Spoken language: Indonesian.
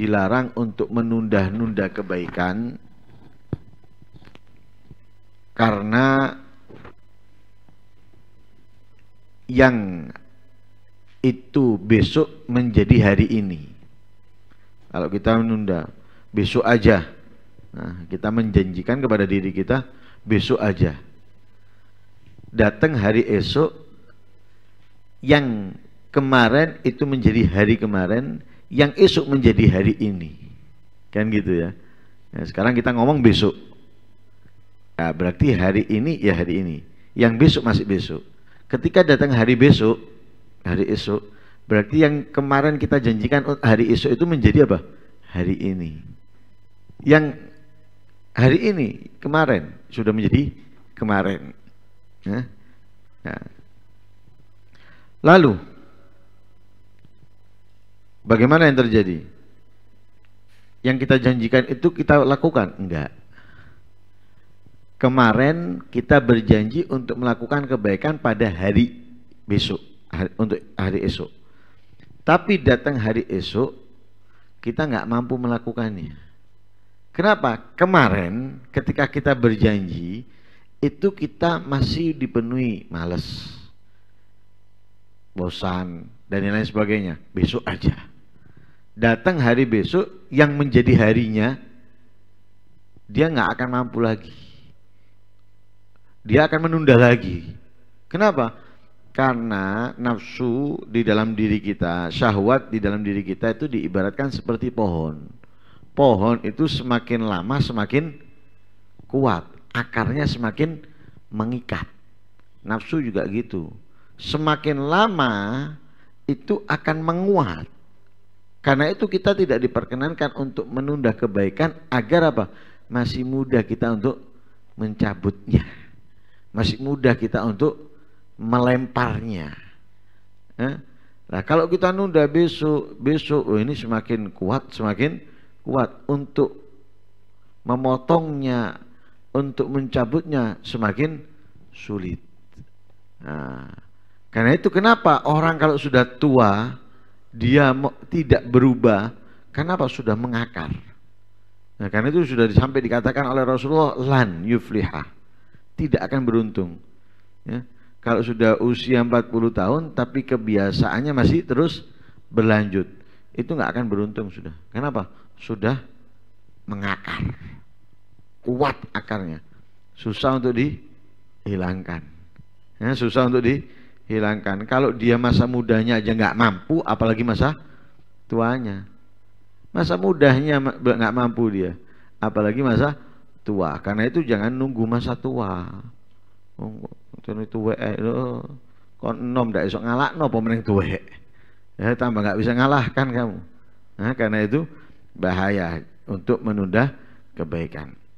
dilarang untuk menunda-nunda kebaikan karena yang itu besok menjadi hari ini. Kalau kita menunda, besok aja. Nah, kita menjanjikan kepada diri kita besok aja. Datang hari esok yang kemarin itu menjadi hari kemarin yang esok menjadi hari ini. Kan gitu ya. Nah, sekarang kita ngomong besok. Nah, berarti hari ini ya hari ini. Yang besok masih besok. Ketika datang hari besok, hari esok, berarti yang kemarin kita janjikan hari esok itu menjadi apa? Hari ini. Yang hari ini, kemarin, sudah menjadi kemarin. Nah, nah. Lalu, Bagaimana yang terjadi? Yang kita janjikan itu kita lakukan? Enggak. Kemarin kita berjanji untuk melakukan kebaikan pada hari besok, hari, untuk hari esok. Tapi datang hari esok, kita nggak mampu melakukannya. Kenapa? Kemarin ketika kita berjanji, itu kita masih dipenuhi males, bosan, dan lain sebagainya. Besok aja datang hari besok yang menjadi harinya dia nggak akan mampu lagi dia akan menunda lagi kenapa karena nafsu di dalam diri kita syahwat di dalam diri kita itu diibaratkan seperti pohon pohon itu semakin lama semakin kuat akarnya semakin mengikat nafsu juga gitu semakin lama itu akan menguat karena itu kita tidak diperkenankan untuk menunda kebaikan agar apa? Masih mudah kita untuk mencabutnya. Masih mudah kita untuk melemparnya. Eh? Nah kalau kita nunda besok, besok oh ini semakin kuat, semakin kuat untuk memotongnya, untuk mencabutnya semakin sulit. Nah, karena itu kenapa orang kalau sudah tua dia tidak berubah karena apa sudah mengakar nah, karena itu sudah sampai dikatakan oleh Rasulullah lan yufliha tidak akan beruntung ya. kalau sudah usia 40 tahun tapi kebiasaannya masih terus berlanjut itu nggak akan beruntung sudah kenapa sudah mengakar kuat akarnya susah untuk dihilangkan ya, susah untuk di hilangkan. Kalau dia masa mudanya aja nggak mampu, apalagi masa tuanya. Masa mudanya nggak mampu dia, apalagi masa tua. Karena itu jangan nunggu masa tua. itu tua eh, lo kon nom ndak esok ngalah no pemenang tua. Ya, tambah nggak bisa ngalahkan kamu. Nah, karena itu bahaya untuk menunda kebaikan.